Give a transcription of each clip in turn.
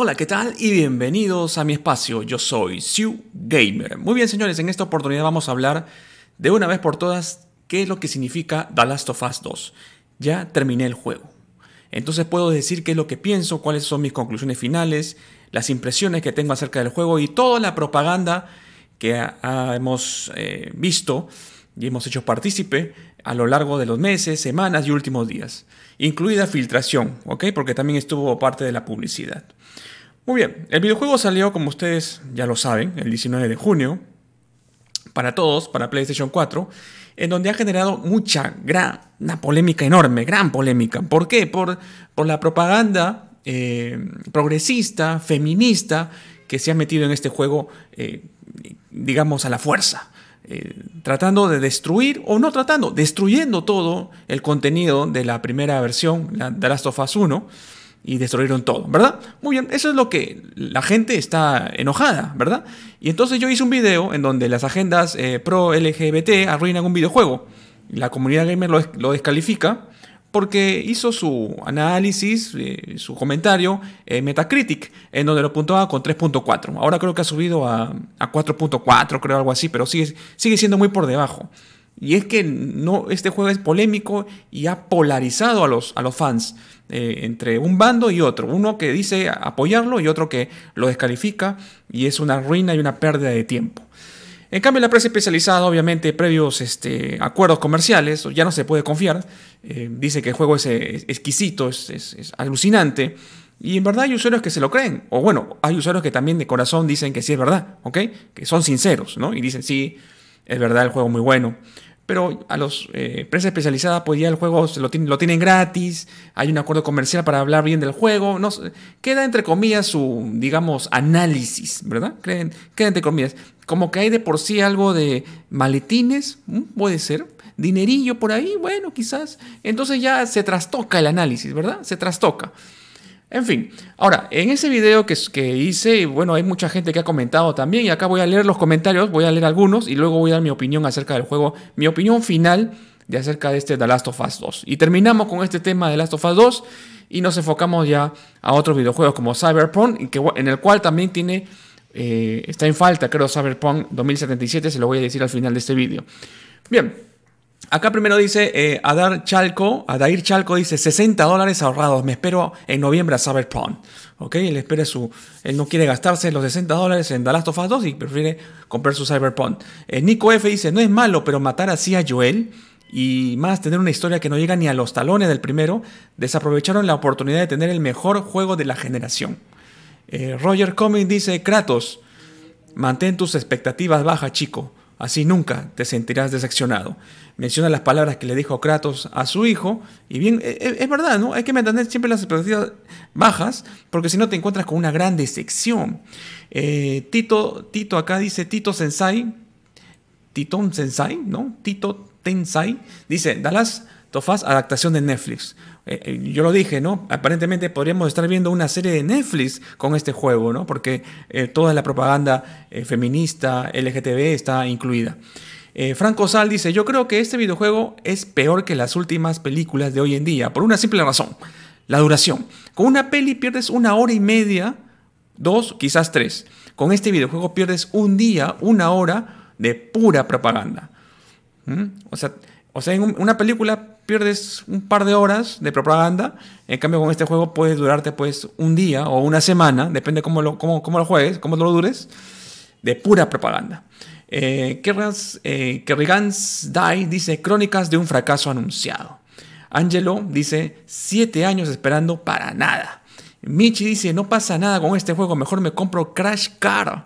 Hola, ¿qué tal? Y bienvenidos a mi espacio. Yo soy Sue Gamer. Muy bien, señores, en esta oportunidad vamos a hablar de una vez por todas qué es lo que significa The Last of Us 2. Ya terminé el juego. Entonces puedo decir qué es lo que pienso, cuáles son mis conclusiones finales, las impresiones que tengo acerca del juego y toda la propaganda que hemos eh, visto y hemos hecho partícipe a lo largo de los meses, semanas y últimos días, incluida filtración, ¿ok? Porque también estuvo parte de la publicidad. Muy bien, el videojuego salió, como ustedes ya lo saben, el 19 de junio, para todos, para PlayStation 4, en donde ha generado mucha, gran, una polémica enorme, gran polémica. ¿Por qué? Por, por la propaganda eh, progresista, feminista, que se ha metido en este juego, eh, digamos, a la fuerza. Eh, tratando de destruir, o no tratando, destruyendo todo el contenido de la primera versión, la The Last of Us 1 y destruyeron todo, ¿verdad? Muy bien, eso es lo que la gente está enojada, ¿verdad? Y entonces yo hice un video en donde las agendas eh, pro LGBT arruinan un videojuego. La comunidad gamer lo, descalifica porque hizo su análisis, eh, su comentario en eh, Metacritic, en donde lo puntuaba con 3.4. Ahora creo que ha subido a, a 4.4, creo algo así, pero sigue, sigue siendo muy por debajo. Y es que no, este juego es polémico y ha polarizado a los, a los fans. Eh, entre un bando y otro. Uno que dice apoyarlo y otro que lo descalifica y es una ruina y una pérdida de tiempo. En cambio, la prensa especializada, obviamente, previos este, acuerdos comerciales, ya no se puede confiar. Eh, dice que el juego es, eh, exquisito, es, alucinante. Y en verdad hay usuarios que se lo creen. O bueno, hay usuarios que también de corazón dicen que sí es verdad, ¿ok? Que son sinceros, ¿no? Y dicen, sí, es verdad, el juego muy bueno pero a los eh, empresas especializadas, pues ya el juego se lo, tienen, gratis, hay un acuerdo comercial para hablar bien del juego, no, queda entre comillas su, digamos, análisis, ¿verdad? queda entre comillas. Como que hay de por sí algo de maletines, puede ser, dinerillo por ahí, bueno, quizás. Entonces ya se trastoca el análisis, ¿verdad? Se trastoca. En fin, ahora, en ese video que, que hice, bueno, hay mucha gente que ha comentado también, y acá voy a leer los comentarios, voy a leer algunos, y luego voy a dar mi opinión acerca del juego, mi opinión final de acerca de este The Last of Us 2. Y terminamos con este tema de The Last of Us 2, y nos enfocamos ya a otros videojuegos como Cyberpunk, que, en el cual también tiene, eh, está en falta, creo, Cyberpunk 2077, se lo voy a decir al final de este video. Bien, Acá primero dice eh, Adar Chalco, Adair Chalco dice 60 dólares ahorrados, me espero en noviembre a Cyberpunk. ¿Ok? Él espera su, él no quiere gastarse los 60 dólares en The Last of 2 y prefiere comprar su Cyberpunk. Eh, Nico F dice, no es malo, pero matar así a Joel y más tener una historia que no llega ni a los talones del primero, desaprovecharon la oportunidad de tener el mejor juego de la generación. Eh, Roger Cummings dice, Kratos, mantén tus expectativas bajas, chico. Así nunca te sentirás decepcionado. Menciona las palabras que le dijo Kratos a su hijo. Y bien, e, e, es, verdad, ¿no? Hay que mantener siempre las expectativas bajas, porque si no te encuentras con una gran decepción. Eh, Tito, Tito acá dice Tito Sensai. Titón Sensai, ¿no? Tito Tensai. Dice, Dalas... Tofás, adaptación de Netflix. Eh, eh, yo lo dije, ¿no? Aparentemente podríamos estar viendo una serie de Netflix con este juego, ¿no? Porque eh, toda la propaganda feminista, LGTB está incluida. Franco Sal dice, yo creo que este videojuego es peor que las últimas películas de hoy en día, por una simple razón, la duración. Con una peli pierdes una hora y media, dos, quizás tres. Con este videojuego pierdes un día, una hora de pura propaganda. ¿Mm? O sea, o sea, en una película pierdes un par de horas de propaganda. En cambio, con este juego puedes durarte pues un día o una semana, depende cómo lo, cómo, cómo lo juegues, cómo lo dures, de pura propaganda. Eh, eh, Kerrigan's, eh, Die dice crónicas de un fracaso anunciado. Angelo dice siete años esperando para nada. Michi dice no pasa nada con este juego, mejor me compro Crash Car.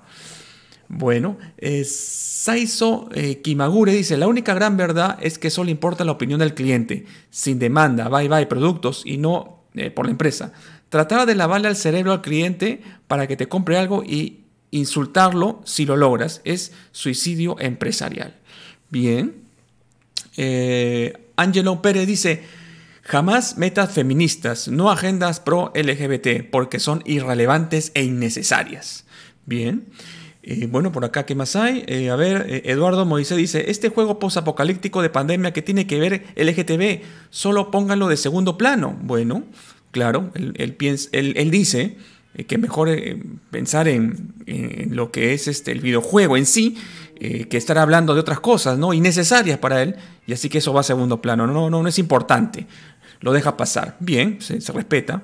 Bueno, eh, Saizo eh, Kimagure dice, la única gran verdad es que solo importa la opinión del cliente, sin demanda, bye bye productos y no eh, por la empresa. Tratar de lavarle al cerebro al cliente para que te compre algo y insultarlo si lo logras es suicidio empresarial. Bien. Angelo Pérez dice, Jamás metas feministas, no agendas pro LGBT, porque son irrelevantes e innecesarias. Bien. Eh, bueno, por acá, ¿qué más hay? Eh, a ver, eh, Eduardo Moisés dice, este juego posapocalíptico de pandemia que tiene que ver LGTB, solo pónganlo de segundo plano. Bueno, claro, él, dice que mejor pensar en, lo que es este, el videojuego en sí, que estar hablando de otras cosas, ¿no? Innecesarias para él, y así que eso va a segundo plano. No, no, no es importante. Lo deja pasar. Bien, se, respeta.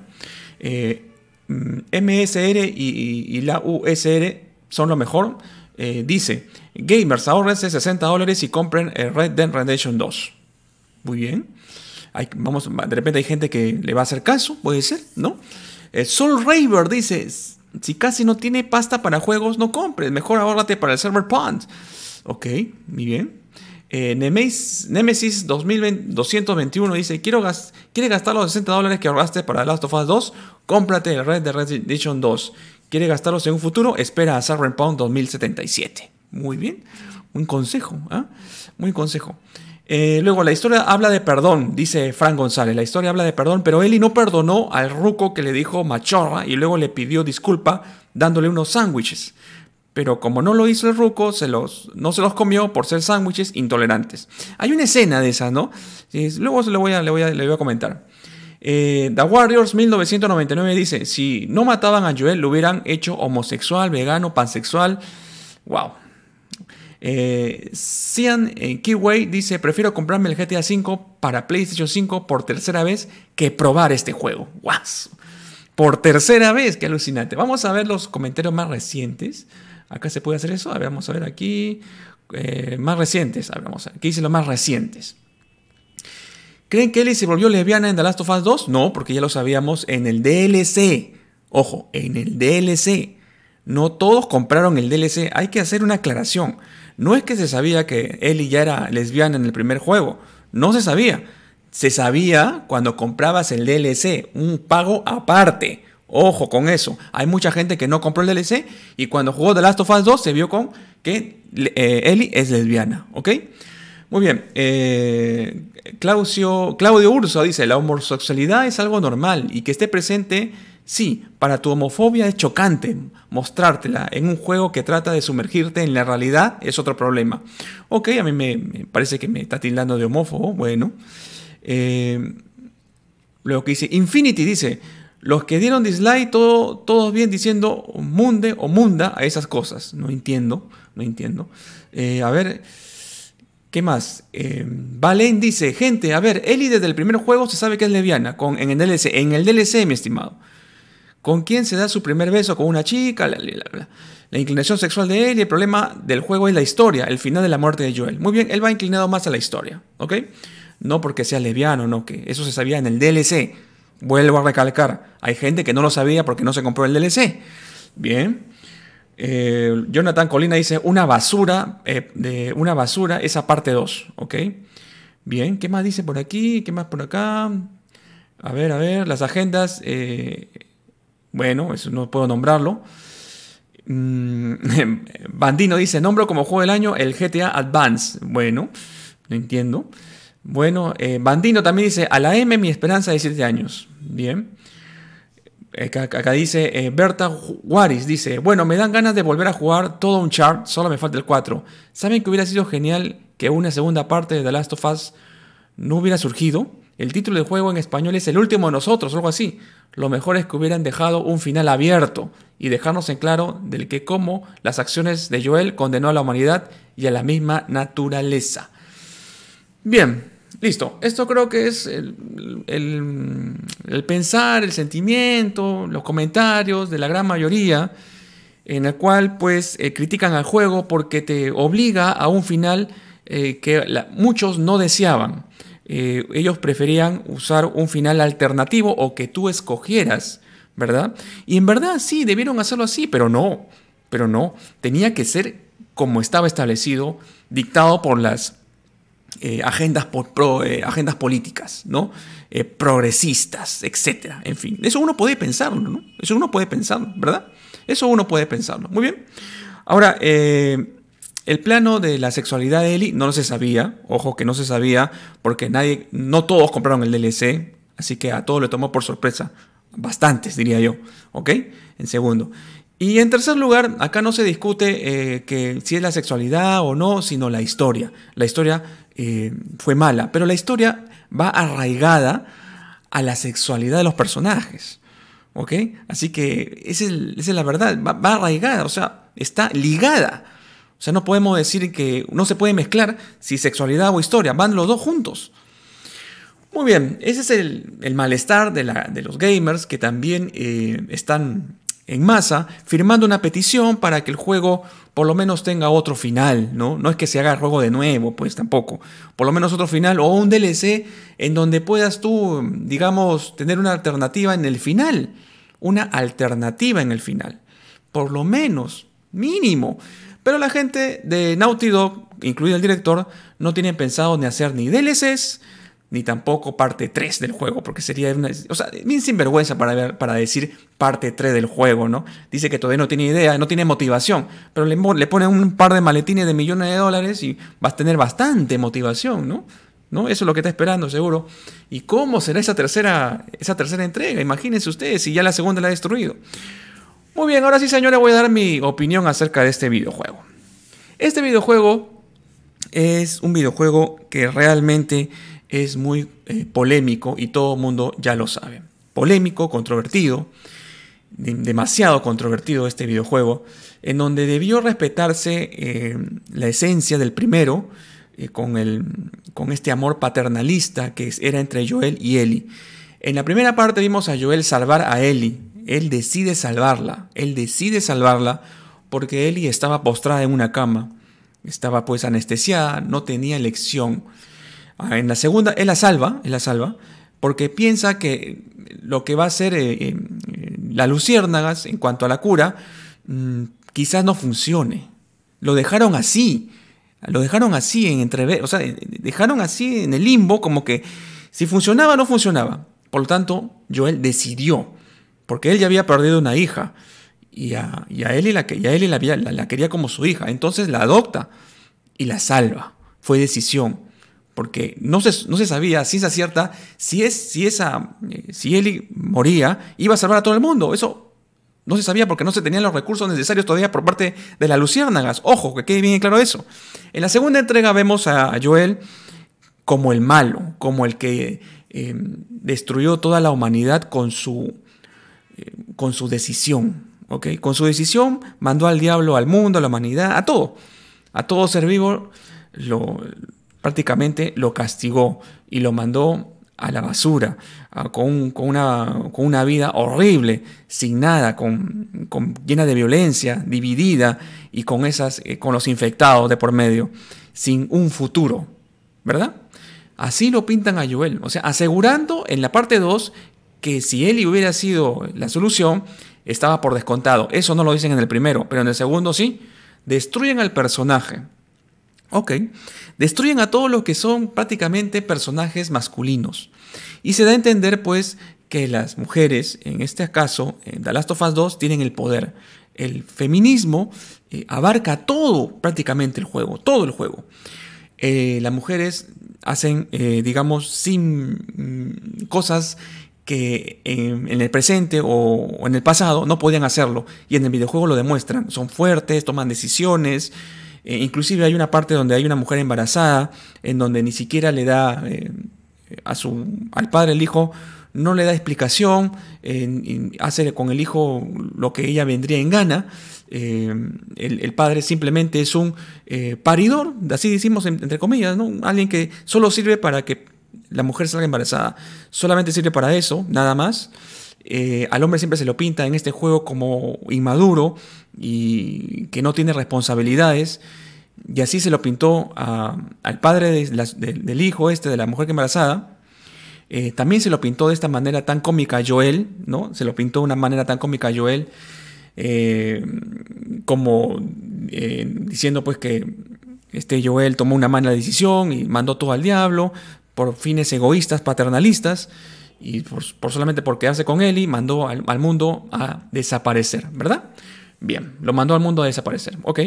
MSR mm, y la USR son lo mejor. Eh, dice, gamers, ahorrense 60 dólares y compren el Red Dead Redemption 2. Muy bien. vamos, de repente hay gente que le va a hacer caso, puede ser, ¿no? Eh, Soul Raver dice, si casi no tiene pasta para juegos, no compres, mejor ahorrate para el server Pond. Ok, muy bien. Eh, Nemesis 2221 dice, Quiero quiere gastar los 60 dólares que ahorraste para Last of Us 2, cómprate el Red Dead Redemption 2 quiere gastarlos en un futuro, espera a Sarren Pound 2077. Muy bien, un consejo, ¿ah? muy consejo. Eh, luego, la historia habla de perdón, dice Frank González. La historia habla de perdón, pero Eli no perdonó al ruco que le dijo machorra y luego le pidió disculpa dándole unos sándwiches. Pero como no lo hizo el ruco, se los, no se los comió por ser sándwiches intolerantes. Hay una escena de esa, ¿no? luego se lo voy a, le, voy le voy a comentar. Eh, The Warriors 1999 dice, si no mataban a Joel, lo hubieran hecho homosexual, vegano, pansexual. Wow. Eh, eh Keyway dice, prefiero comprarme el GTA V para PlayStation 5 por tercera vez que probar este juego. ¡Wow! Por tercera vez, qué alucinante. Vamos a ver los comentarios más recientes. Acá se puede hacer eso. A ver, vamos a ver aquí. Eh, más recientes, aquí ¿Qué dicen los más recientes? ¿Creen que Ellie se volvió lesbiana en The Last of Us 2? No, porque ya lo sabíamos en el DLC. Ojo, en el DLC. No todos compraron el DLC. Hay que hacer una aclaración. No es que se sabía que Ellie ya era lesbiana en el primer juego. No se sabía. Se sabía cuando comprabas el DLC, un pago aparte. Ojo con eso. Hay mucha gente que no compró el DLC y cuando jugó The Last of Us 2 se vio con que eh, Ellie es lesbiana. ¿Ok? Muy bien. Eh, Claudio, Urso dice, la homosexualidad es algo normal y que esté presente, sí, para tu homofobia es chocante. Mostrártela en un juego que trata de sumergirte en la realidad es otro problema. Ok, a mí me, parece que me está tildando de homófobo, bueno. Eh, luego que dice, Infinity dice, los que dieron dislike, todo, todos bien diciendo munde o munda a esas cosas. No entiendo, no entiendo. Eh, a ver... ¿Qué más? Eh, Valen dice, gente, a ver, Eli desde el primer juego se sabe que es leviana con, en el DLC, en el DLC, mi estimado. ¿Con quién se da su primer beso? ¿Con una chica? La, la, inclinación sexual de y el problema del juego es la historia, el final de la muerte de Joel. Muy bien, él va inclinado más a la historia, ¿ok? No porque sea leviano, no, que eso se sabía en el DLC. Vuelvo a recalcar, hay gente que no lo sabía porque no se compró el DLC. Bien. Eh, Jonathan Colina dice una basura, eh, de una basura, esa parte 2, ¿ok? Bien, ¿qué más dice por aquí? ¿Qué más por acá? A ver, a ver, las agendas, eh, bueno, eso no puedo nombrarlo. Mm, Bandino dice, nombro como juego del año el GTA Advance, bueno, no entiendo. Bueno, Bandino también dice, a la M mi esperanza de siete años, bien. Eh, acá, dice eh, Berta Juárez, dice, bueno, me dan ganas de volver a jugar todo un chart, solo me falta el 4. ¿Saben que hubiera sido genial que una segunda parte de The Last of Us no hubiera surgido? El título del juego en español es El último de nosotros, algo así. Lo mejor es que hubieran dejado un final abierto y dejarnos en claro del que cómo las acciones de Joel condenó a la humanidad y a la misma naturaleza. Bien, Listo, esto creo que es el, pensar, el sentimiento, los comentarios de la gran mayoría, en el cual pues eh, critican al juego porque te obliga a un final eh, que muchos no deseaban. Eh, ellos preferían usar un final alternativo o que tú escogieras, ¿verdad? Y en verdad sí, debieron hacerlo así, pero no, pero no, tenía que ser como estaba establecido, dictado por las eh, agendas, eh, agendas políticas, ¿no? Eh, progresistas, etc. En fin, eso uno puede pensarlo, ¿no? Eso uno puede pensarlo, ¿verdad? Eso uno puede pensarlo. Muy bien. Ahora, el plano de la sexualidad de Eli no lo se sabía, ojo que no se sabía, porque nadie, no todos compraron el DLC, así que a todos le tomó por sorpresa. Bastantes, diría yo, ¿ok? En segundo. Y en tercer lugar, acá no se discute que si es la sexualidad o no, sino la historia. La historia eh, fue mala, pero la historia va arraigada a la sexualidad de los personajes. ¿Ok? Así que esa es, la verdad, va, arraigada, o sea, está ligada. O sea, no podemos decir que no se puede mezclar si sexualidad o historia, van los dos juntos. Muy bien, ese es el, malestar de, los gamers que también eh, están en masa firmando una petición para que el juego por lo menos tenga otro final, ¿no? No es que se haga el juego de nuevo, pues tampoco. Por lo menos otro final o un DLC en donde puedas tú, digamos, tener una alternativa en el final. Una alternativa en el final. Por lo menos, mínimo. Pero la gente de Naughty Dog, incluido el director, no tiene pensado ni hacer ni DLCs, ni tampoco parte 3 del juego, porque sería una... O sea, bien sinvergüenza para, para decir parte 3 del juego, ¿no? Dice que todavía no tiene idea, no tiene motivación, pero le, le ponen un par de maletines de millones de dólares y vas a tener bastante motivación, ¿no? ¿No? Eso es lo que está esperando, seguro. ¿Y cómo será esa tercera, esa tercera entrega? Imagínense ustedes si ya la segunda la ha destruido. Muy bien, ahora sí, señores, voy a dar mi opinión acerca de este videojuego. Este videojuego es un videojuego que realmente es muy eh, polémico y todo el mundo ya lo sabe. Polémico, controvertido, demasiado controvertido este videojuego, en donde debió respetarse eh, la esencia del primero eh, con, con este amor paternalista que era entre Joel y Ellie. En la primera parte vimos a Joel salvar a Ellie. Él decide salvarla, él decide salvarla porque Ellie estaba postrada en una cama, estaba pues anestesiada, no tenía elección. Ah, en la segunda, él la salva, él la salva, porque piensa que lo que va a hacer eh, eh, la luciérnagas en cuanto a la cura, mm, quizás no funcione. Lo dejaron así, lo dejaron así en entrever, o sea, eh, dejaron así en el limbo, como que si funcionaba no funcionaba. Por lo tanto, Joel decidió, porque él ya había perdido una hija, y a, él, y la, que a él la quería como su hija, entonces la adopta y la salva. Fue decisión porque no se, no se sabía ciencia cierta si, es, si, esa, eh, si él moría iba a salvar a todo el mundo. Eso no se sabía porque no se tenían los recursos necesarios todavía por parte de la luciérnagas. Ojo, que quede bien claro eso. En la segunda entrega vemos a Joel como el malo, como el que eh, destruyó toda la humanidad con su, eh, con su decisión. Con su decisión mandó al diablo, al mundo, a la humanidad, a todo. A todo ser vivo lo, prácticamente lo castigó y lo mandó a la basura, con, una, vida horrible, sin nada, con, llena de violencia, dividida y con, esas, eh, con los infectados de por medio, sin un futuro, ¿verdad? Así lo pintan a Joel, o sea, asegurando en la parte 2 que si él hubiera sido la solución, estaba por descontado. Eso no lo dicen en el primero, pero en el segundo sí, destruyen al personaje Ok. Destruyen a todos los que son prácticamente personajes masculinos. Y se da a entender, pues, que las mujeres, en este caso, en The Last of Us 2, tienen el poder. El feminismo eh, abarca todo prácticamente el juego, todo el juego. Eh, las mujeres hacen, eh, digamos, sin mm, cosas que em, en, el presente o en el pasado no podían hacerlo. Y en el videojuego lo demuestran. Son fuertes, toman decisiones. Eh, inclusive hay una parte donde hay una mujer embarazada, en donde ni siquiera le da eh, a su, al padre el hijo, no le da explicación, eh, hace con el hijo lo que ella vendría en gana. El, padre simplemente es un paridor, así decimos entre comillas, ¿no? alguien que solo sirve para que la mujer salga embarazada. Solamente sirve para eso, nada más. Eh, al hombre siempre se lo pinta en este juego como inmaduro y que no tiene responsabilidades. Y así se lo pintó al padre del hijo este, de la mujer embarazada. Eh, también se lo pintó de esta manera tan cómica a Joel, ¿no? Se lo pintó de una manera tan cómica a Joel, eh, como diciendo pues que este Joel tomó una mala decisión y mandó todo al diablo por fines egoístas, paternalistas y por, solamente por quedarse con él y mandó al, mundo a desaparecer, ¿verdad? Bien, lo mandó al mundo a desaparecer, ¿ok?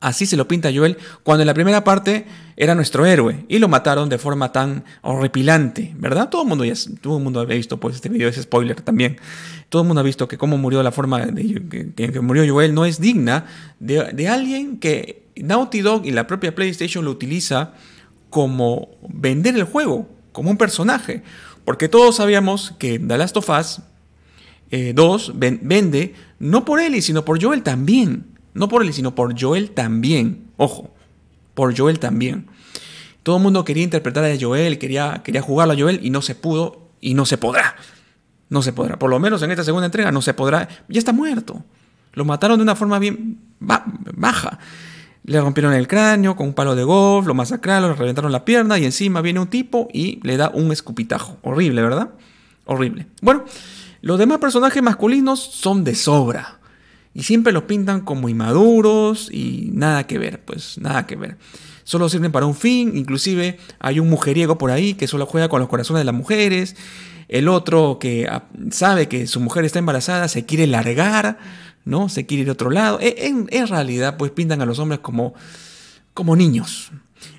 Así se lo pinta Joel cuando en la primera parte era nuestro héroe y lo mataron de forma tan horripilante, ¿verdad? Todo el mundo ya todo el mundo había visto pues este video, ese spoiler también. Todo el mundo ha visto que cómo murió la forma de, que, murió Joel no es digna de, de alguien que Naughty Dog y la propia PlayStation lo utiliza como vender el juego, como un personaje. Porque todos sabíamos que The Last of Us 2 eh, vende no por él, sino por Joel también. No por él, sino por Joel también. Ojo, por Joel también. Todo el mundo quería interpretar a Joel, quería, quería jugarlo a Joel y no se pudo y no se podrá. No se podrá. Por lo menos en esta segunda entrega no se podrá. Ya está muerto. Lo mataron de una forma bien baja. Le rompieron el cráneo con un palo de golf, lo masacraron, le reventaron la pierna y encima viene un tipo y le da un escupitajo. Horrible, ¿verdad? Horrible. Bueno, los demás personajes masculinos son de sobra. Y siempre los pintan como inmaduros y nada que ver, pues nada que ver. Solo sirven para un fin, inclusive hay un mujeriego por ahí que solo juega con los corazones de las mujeres. El otro que ah, sabe que su mujer está embarazada se quiere largar ¿no? Se quiere ir a otro lado. E, en, realidad, pues pintan a los hombres como, como niños.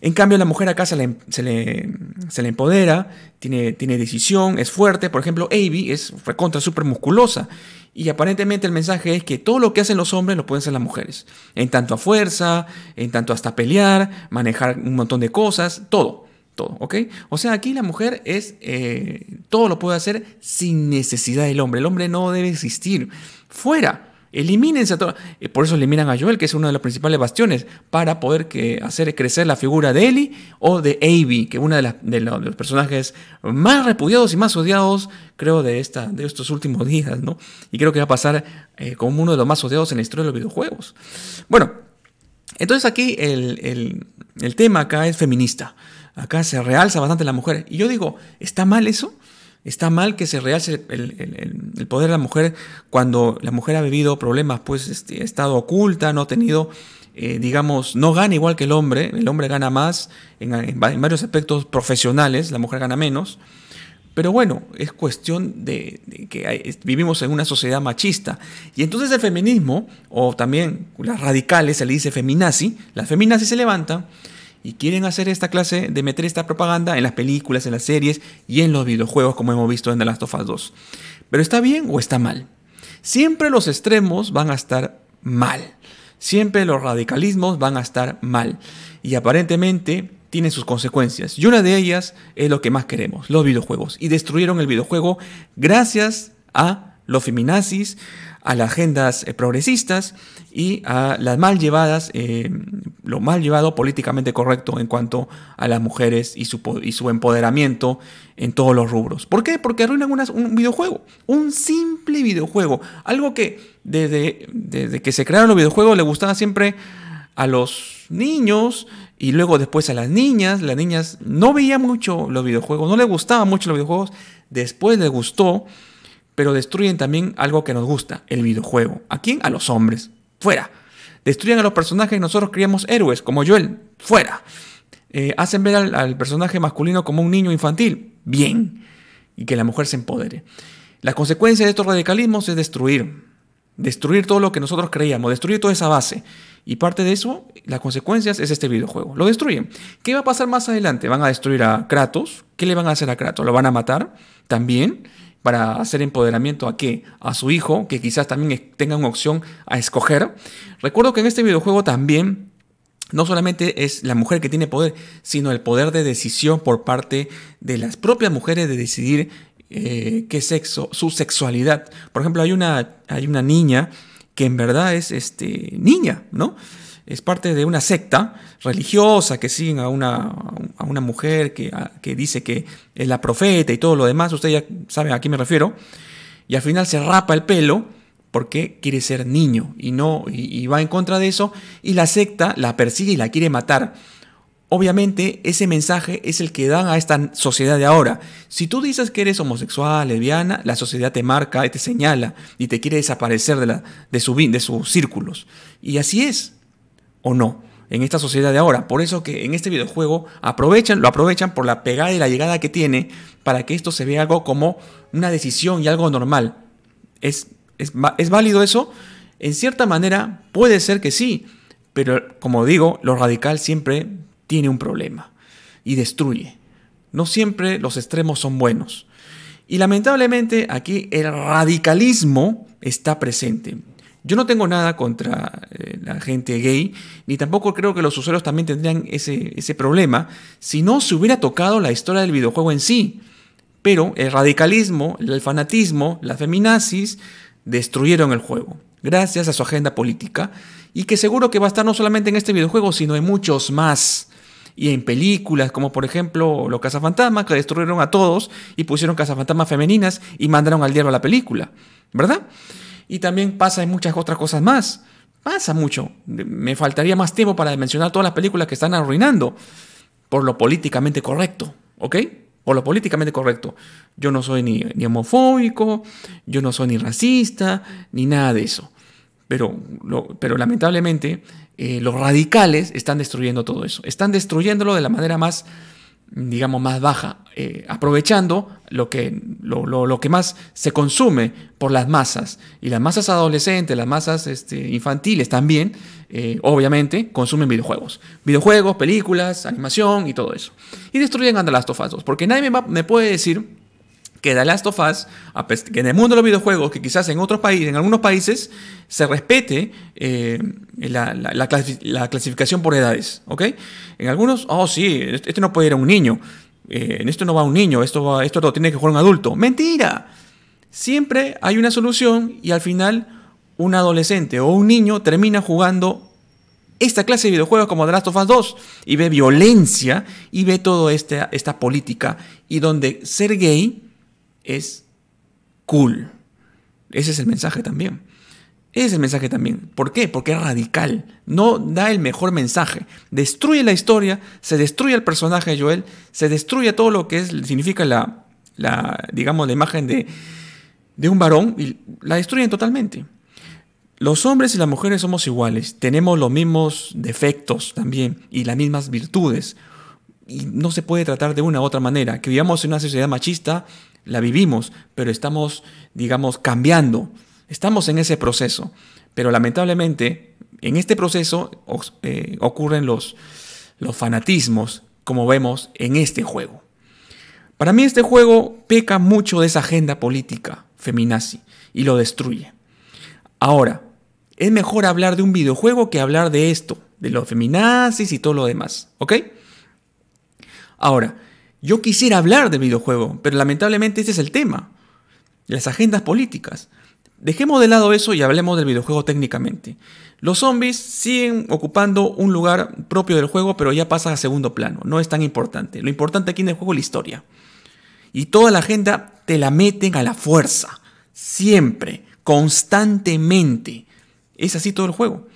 En cambio, la mujer acá se le, se le, empodera, tiene, tiene, decisión, es fuerte. Por ejemplo, Avi es contra súper musculosa. Y aparentemente el mensaje es que todo lo que hacen los hombres lo pueden hacer las mujeres. En tanto a fuerza, en tanto hasta pelear, manejar un montón de cosas, todo. Todo, ¿ok? O sea, aquí la mujer es. Eh, todo lo puede hacer sin necesidad del hombre. El hombre no debe existir. Fuera Elimínense a todos. Eh, por eso eliminan a Joel, que es uno de los principales bastiones, para poder hacer crecer la figura de Ellie o de Abby, que es uno de, los personajes más repudiados y más odiados, creo, de, esta, de estos últimos días, ¿no? Y creo que va a pasar eh, como uno de los más odiados en la historia de los videojuegos. Bueno, entonces aquí el, el tema acá es feminista. Acá se realza bastante la mujer. Y yo digo, ¿está mal eso? Está mal que se realce el, poder de la mujer cuando la mujer ha vivido problemas, pues este, ha estado oculta, no ha tenido, eh, digamos, no gana igual que el hombre, el hombre gana más en, varios aspectos profesionales, la mujer gana menos. Pero bueno, es cuestión de, que vivimos en una sociedad machista. Y entonces el feminismo, o también las radicales, se le dice feminazi, las feminazis se levantan y quieren hacer esta clase de meter esta propaganda en las películas, en las series y en los videojuegos como hemos visto en The Last of Us 2. Pero ¿está bien o está mal? Siempre los extremos van a estar mal. Siempre los radicalismos van a estar mal. Y aparentemente tienen sus consecuencias. Y una de ellas es lo que más queremos, los videojuegos. Y destruyeron el videojuego gracias a los feminazis, a las agendas eh, progresistas y a las mal llevadas, eh, lo mal llevado políticamente correcto en cuanto a las mujeres y su, y su empoderamiento en todos los rubros. ¿Por qué? Porque arruinan un videojuego, un simple videojuego, algo que desde, desde que se crearon los videojuegos le gustaba siempre a los niños y luego después a las niñas. Las niñas no veían mucho los videojuegos, no les gustaban mucho los videojuegos, después les gustó pero destruyen también algo que nos gusta, el videojuego. ¿A quién? A los hombres. Fuera. Destruyen a los personajes y nosotros criamos héroes, como Joel. Fuera. Eh, hacen ver al, al, personaje masculino como un niño infantil. Bien. Y que la mujer se empodere. La consecuencia de estos radicalismos es destruir. Destruir todo lo que nosotros creíamos, destruir toda esa base. Y parte de eso, las consecuencias es este videojuego. Lo destruyen. ¿Qué va a pasar más adelante? Van a destruir a Kratos. ¿Qué le van a hacer a Kratos? ¿Lo van a matar? También para hacer empoderamiento a qué? A su hijo, que quizás también tenga una opción a escoger. Recuerdo que en este videojuego también no solamente es la mujer que tiene poder, sino el poder de decisión por parte de las propias mujeres de decidir eh, qué sexo, su sexualidad. Por ejemplo, hay una, hay una niña que en verdad es este, niña, ¿no? es parte de una secta religiosa que siguen a una, a una mujer que, dice que es la profeta y todo lo demás, ustedes ya saben a qué me refiero, y al final se rapa el pelo porque quiere ser niño y, no, va en contra de eso, y la secta la persigue y la quiere matar. Obviamente ese mensaje es el que dan a esta sociedad de ahora. Si tú dices que eres homosexual, lesbiana, la sociedad te marca, y te señala y te quiere desaparecer de, la, de, su, de sus círculos. Y así es o no en esta sociedad de ahora. Por eso que en este videojuego aprovechan, lo aprovechan por la pegada y la llegada que tiene para que esto se vea algo como una decisión y algo normal. ¿Es, es, es válido eso? En cierta manera puede ser que sí, pero como digo, lo radical siempre tiene un problema y destruye. No siempre los extremos son buenos. Y lamentablemente aquí el radicalismo está presente. Yo no tengo nada contra eh, la gente gay, ni tampoco creo que los usuarios también tendrían ese, ese problema si no se hubiera tocado la historia del videojuego en sí. Pero el radicalismo, el fanatismo, la feminazis destruyeron el juego, gracias a su agenda política, y que seguro que va a estar no solamente en este videojuego, sino en muchos más y en películas como por ejemplo los Fantasma que destruyeron a todos y pusieron fantasma femeninas y mandaron al diablo a la película, ¿verdad? Y también pasa en muchas otras cosas más. Pasa mucho. Me faltaría más tiempo para mencionar todas las películas que están arruinando por lo políticamente correcto, ¿ok? Por lo políticamente correcto. Yo no soy ni, ni homofóbico, yo no soy ni racista, ni nada de eso. Pero, pero lamentablemente eh, los radicales están destruyendo todo eso. Están destruyéndolo de la manera más digamos, más baja, eh, aprovechando lo que, lo, que más se consume por las masas. Y las masas adolescentes, las masas este, infantiles también, eh, obviamente, consumen videojuegos. Videojuegos, películas, animación y todo eso. Y destruyen a porque nadie me, me puede decir que The Last of Us, que en el mundo de los videojuegos, que quizás en otros países, en algunos países, se respete eh, la, clasificación por edades, ¿ok? En algunos, oh sí, este no puede ir a un niño, eh, en esto no va un niño, esto, esto lo tiene que jugar un adulto. ¡Mentira! Siempre hay una solución y al final un adolescente o un niño termina jugando esta clase de videojuegos como The Last of Us 2 y ve violencia y ve toda esta política y donde ser gay es cool. Ese es el mensaje también. Ese es el mensaje también. ¿Por qué? Porque es radical. No da el mejor mensaje. Destruye la historia, se destruye el personaje de Joel, se destruye todo lo que significa la, digamos, la imagen de, de un varón y la destruyen totalmente. Los hombres y las mujeres somos iguales, tenemos los mismos defectos también y las mismas virtudes. Y no se puede tratar de una u otra manera. Que vivamos en una sociedad machista la vivimos, pero estamos, digamos, cambiando. Estamos en ese proceso. Pero lamentablemente, en este proceso eh, ocurren los, los fanatismos, como vemos en este juego. Para mí este juego peca mucho de esa agenda política feminazi y lo destruye. Ahora, es mejor hablar de un videojuego que hablar de esto, de los feminazis y todo lo demás, ¿ok? Ahora, yo quisiera hablar del videojuego, pero lamentablemente ese es el tema. Las agendas políticas. Dejemos de lado eso y hablemos del videojuego técnicamente. Los zombies siguen ocupando un lugar propio del juego, pero ya pasan a segundo plano. No es tan importante. Lo importante aquí en el juego es la historia. Y toda la agenda te la meten a la fuerza. Siempre, constantemente. Es así todo el juego.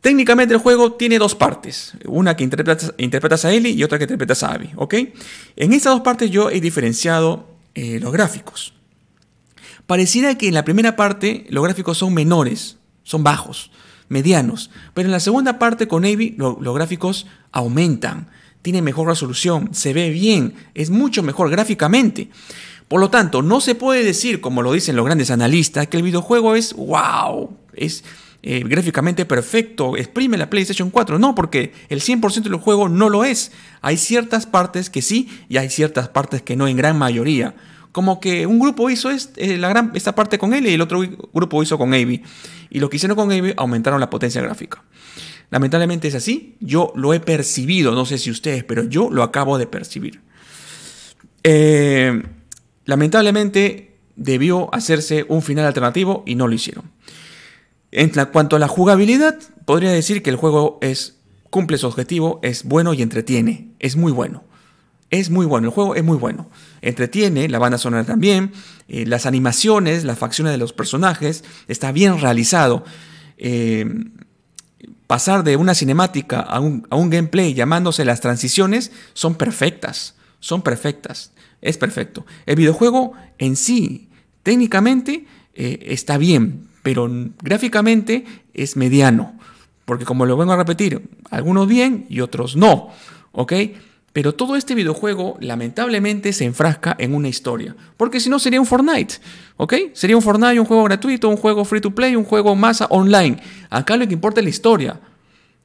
Técnicamente el juego tiene dos partes, una que interpretas, a Ellie y otra que interpretas a Abby, En estas dos partes yo he diferenciado eh, los gráficos. Pareciera que en la primera parte los gráficos son menores, son bajos, medianos, pero en la segunda parte con Abby los gráficos aumentan, tiene mejor resolución, se ve bien, es mucho mejor gráficamente. Por lo tanto, no se puede decir, como lo dicen los grandes analistas, que el videojuego es wow, es eh, gráficamente perfecto, exprime la PlayStation 4. No, porque el 100% del juego no lo es. Hay ciertas partes que sí y hay ciertas partes que no en gran mayoría. Como que un grupo hizo eh, la gran, esta parte con él y el otro grupo hizo con Avi. Y lo que hicieron con Avi aumentaron la potencia gráfica. Lamentablemente es así, yo lo he percibido, no sé si ustedes, pero yo lo acabo de percibir. Eh, lamentablemente debió hacerse un final alternativo y no lo hicieron. En cuanto a la jugabilidad, podría decir que el juego es, cumple su objetivo, es bueno y entretiene. Es muy bueno. Es muy bueno, el juego es muy bueno. Entretiene, la banda sonora también, eh, las animaciones, las facciones de los personajes, está bien realizado. Eh, pasar de una cinemática a un, gameplay llamándose las transiciones son perfectas, son perfectas, es perfecto. El videojuego en sí, técnicamente, eh, está bien, pero gráficamente es mediano, porque como lo vengo a repetir, algunos bien y otros no, ¿ok? Pero todo este videojuego lamentablemente se enfrasca en una historia, porque si no sería un Fortnite, ¿ok? Sería un Fortnite, un juego gratuito, un juego free to play, un juego masa online. Acá lo que importa es la historia,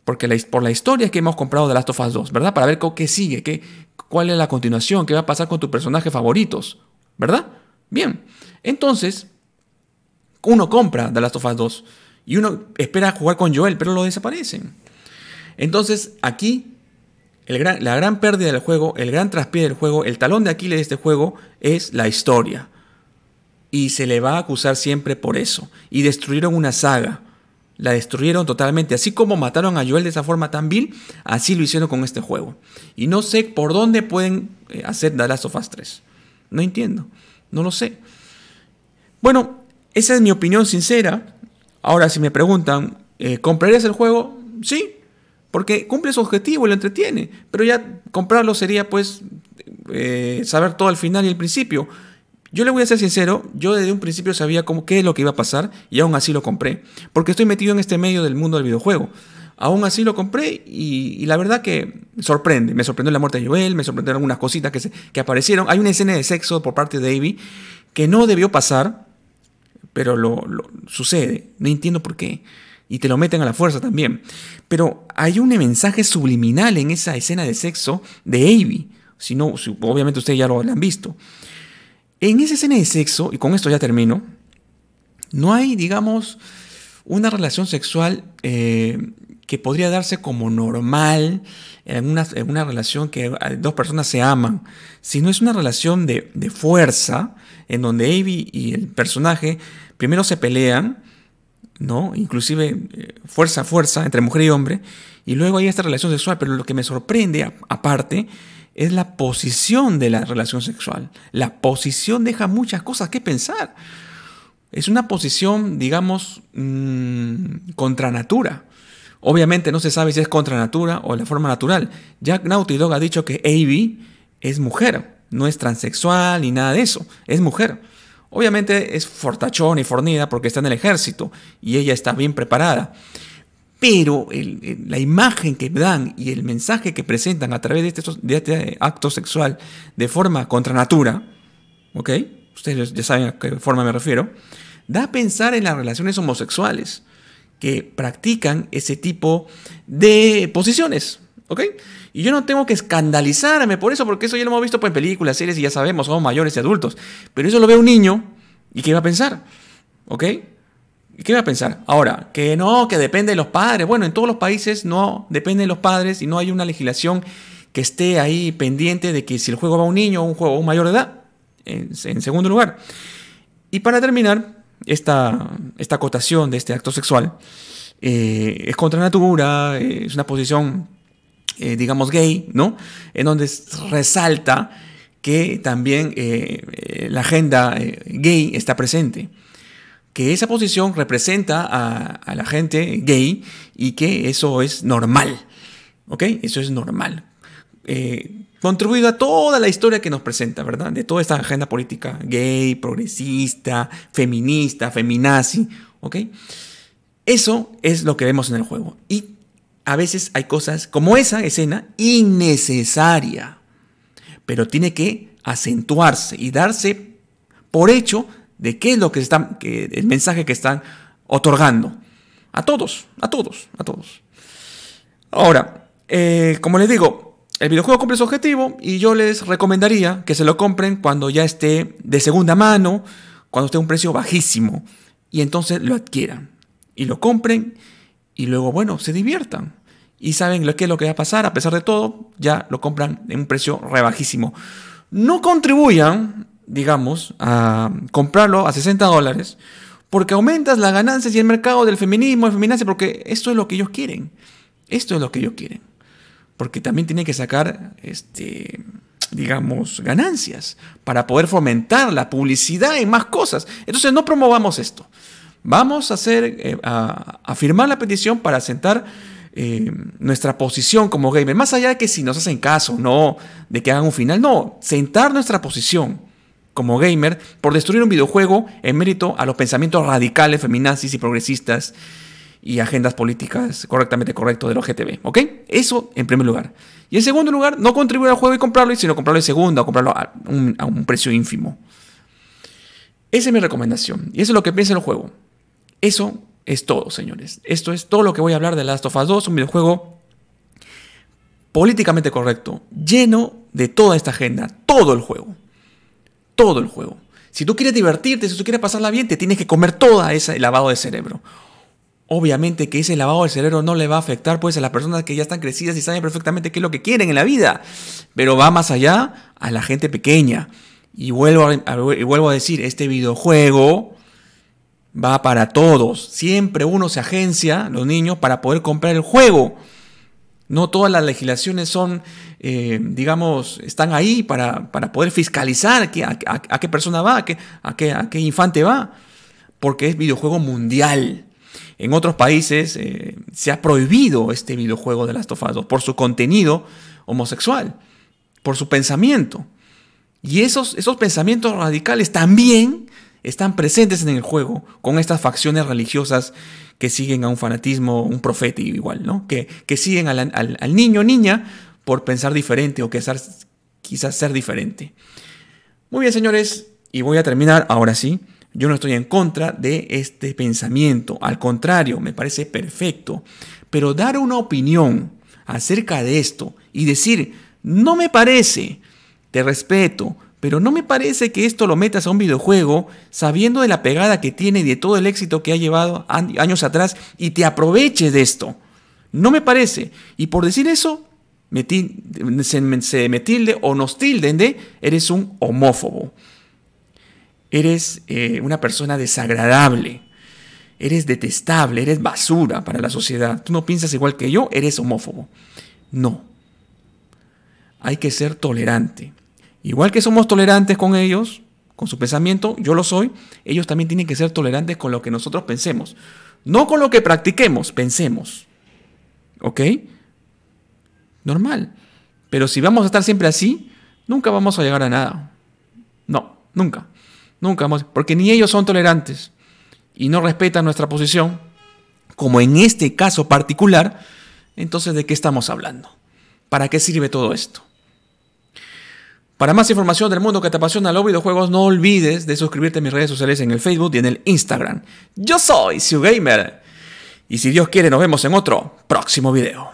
porque por la historia es que hemos comprado de Last of Us 2, ¿verdad? Para ver qué sigue, qué, cuál es la continuación, qué va a pasar con tus personajes favoritos, ¿verdad? Bien, entonces uno compra The Last of 2 y uno espera jugar con Joel, pero lo desaparecen. Entonces, aquí la gran pérdida del juego, el gran traspié del juego, el talón de Aquiles de este juego es la historia. Y se le va a acusar siempre por eso. Y destruyeron una saga. La destruyeron totalmente. Así como mataron a Joel de esa forma tan vil, así lo hicieron con este juego. Y no sé por dónde pueden eh, hacer The Last of 3. No entiendo. No lo sé. Bueno, esa es mi opinión sincera. Ahora, si me preguntan, ¿eh, ¿comprarías el juego? Sí, porque cumple su objetivo, Y lo entretiene. Pero ya comprarlo sería, pues, eh, saber todo al final y al principio. Yo le voy a ser sincero, yo desde un principio sabía cómo, qué es lo que iba a pasar y aún así lo compré, porque estoy metido en este medio del mundo del videojuego. Aún así lo compré y, la verdad que sorprende. Me sorprendió la muerte de Joel, me sorprendieron algunas cositas que, aparecieron. Hay una escena de sexo por parte de Davy... que no debió pasar, pero lo, sucede. No entiendo por qué. Y te lo meten a la fuerza también. Pero hay un mensaje subliminal en esa escena de sexo de Avi. Si no, obviamente ustedes ya lo han visto. En esa escena de sexo, y con esto ya termino, no hay, digamos, una relación sexual eh, que podría darse como normal en una, relación que ah, dos personas se aman, Si no es una relación de, fuerza en donde Avi y el personaje primero se pelean, ¿no? Inclusive eh, fuerza a fuerza entre mujer y hombre, y luego hay esta relación sexual, pero lo que me sorprende aparte es la posición de la relación sexual. La posición deja muchas cosas que pensar. Es una posición, digamos, mm, contra natura Obviamente no se sabe si es contra natura o la forma natural. Jack Naughty Dog ha dicho que AB es mujer, no es transexual ni nada de eso, es mujer. Obviamente es fortachón y fornida porque está en el ejército y ella está bien preparada. Pero la imagen que dan y el mensaje que presentan a través este, de este, acto sexual de forma contra natura, ¿ok? Ustedes ya saben a qué forma me refiero, da a pensar en las relaciones homosexuales que practican ese tipo de posiciones. ¿Ok? Y yo no tengo que escandalizarme por eso, porque eso ya lo hemos visto pues, en películas, series y ya sabemos, somos mayores y adultos. Pero eso lo ve un niño y ¿qué va a pensar? ¿Ok? ¿Y qué va a pensar? Ahora, que no, que depende de los padres. Bueno, en todos los países no depende de los padres y no hay una legislación que esté ahí pendiente de que si el juego va a un niño o un juego a un mayor de edad. en segundo lugar. Y para terminar, esta, esta acotación de este acto sexual eh, es contra natura, eh, es una posición, eh, digamos, gay, ¿no? En donde resalta que también la agenda gay está presente. Que esa posición representa a, la gente gay y que eso es normal. ¿Ok? Eso es normal contribuido a toda la historia que nos presenta, ¿verdad? De toda esta agenda política gay, progresista, feminista, feminazi, ¿ok? Eso es lo que vemos en el juego. Y a veces hay cosas como esa escena innecesaria, pero tiene que acentuarse y darse por hecho de qué es lo que están, que el mensaje que están otorgando. A todos, a todos, a todos. Ahora, eh, como les digo, el videojuego cumple su objetivo y yo les recomendaría que se lo compren cuando ya esté de segunda mano, cuando esté a un precio bajísimo. Y entonces lo adquieran y lo compren y luego, bueno, se diviertan. Y saben lo que es lo que va a pasar, a pesar de todo, ya lo compran en un precio rebajísimo. No contribuyan, digamos, a comprarlo a 60 dólares, porque aumentas las ganancias y el mercado del feminismo, el porque esto es lo que ellos quieren. Esto es lo que ellos quieren porque también tiene que sacar, este, digamos, ganancias para poder fomentar la publicidad y más cosas. Entonces no promovamos esto. Vamos a, hacer, eh, a, firmar la petición para sentar eh, nuestra posición como gamer. Más allá de que si nos hacen caso, no, de que hagan un final, no, sentar nuestra posición como gamer por destruir un videojuego en mérito a los pensamientos radicales, feminazis y progresistas y agendas políticas correctamente correcto del GTB, ¿ok? Eso en primer lugar. Y en segundo lugar, no contribuir al juego y comprarlo, sino comprarlo en segundo, o comprarlo a un, precio ínfimo. Esa es mi recomendación y eso es lo que piensa el juego. Eso es todo, señores. Esto es todo lo que voy a hablar de Last of Us 2, un videojuego políticamente correcto, lleno de toda esta agenda, todo el juego. Todo el juego. Si tú quieres divertirte, si tú quieres pasarla bien, te tienes que comer toda ese lavado de cerebro. Obviamente que ese lavado del cerebro no le va a afectar pues a las personas que ya están crecidas y saben perfectamente qué es lo que quieren en la vida, pero va más allá a la gente pequeña. Y vuelvo a, y vuelvo a decir, este videojuego va para todos. Siempre uno se agencia, los niños, para poder comprar el juego. No todas las legislaciones son, eh, digamos, están ahí para, para poder fiscalizar a, qué persona va, a, qué, a qué infante va, porque es videojuego mundial. En otros países eh, se ha prohibido este videojuego de las of por su contenido homosexual, por su pensamiento. Y esos, pensamientos radicales también están presentes en el juego con estas facciones religiosas que siguen a un fanatismo, un profeta igual, ¿no? Que, siguen al, niño o niña por pensar diferente o quizás ser diferente. Muy bien, señores, y voy a terminar ahora sí yo no estoy en contra de este pensamiento, al contrario, me parece perfecto. Pero dar una opinión acerca de esto y decir, no me parece, te respeto, pero no me parece que esto lo metas a un videojuego sabiendo de la pegada que tiene y de todo el éxito que ha llevado años atrás y te aproveches de esto. No me parece. Y por decir eso, se, me tilde o nos tilden de eres un homófobo eres eh, una persona desagradable, eres detestable, eres basura para la sociedad, tú no piensas igual que yo, eres homófobo. No. Hay que ser tolerante. Igual que somos tolerantes con ellos, con su pensamiento, yo lo soy, ellos también tienen que ser tolerantes con lo que nosotros pensemos. No con lo que practiquemos, pensemos. ¿Ok? Normal. Pero si vamos a estar siempre así, nunca vamos a llegar a nada. No, nunca. Nunca vamos, porque ni ellos son tolerantes y no respetan nuestra posición, como en este caso particular, entonces ¿de qué estamos hablando? ¿Para qué sirve todo esto? Para más información del mundo que te apasiona los videojuegos, no olvides de suscribirte a mis redes sociales en el Facebook y en el Instagram. Yo soy Gamer Y si Dios quiere, nos vemos en otro próximo video.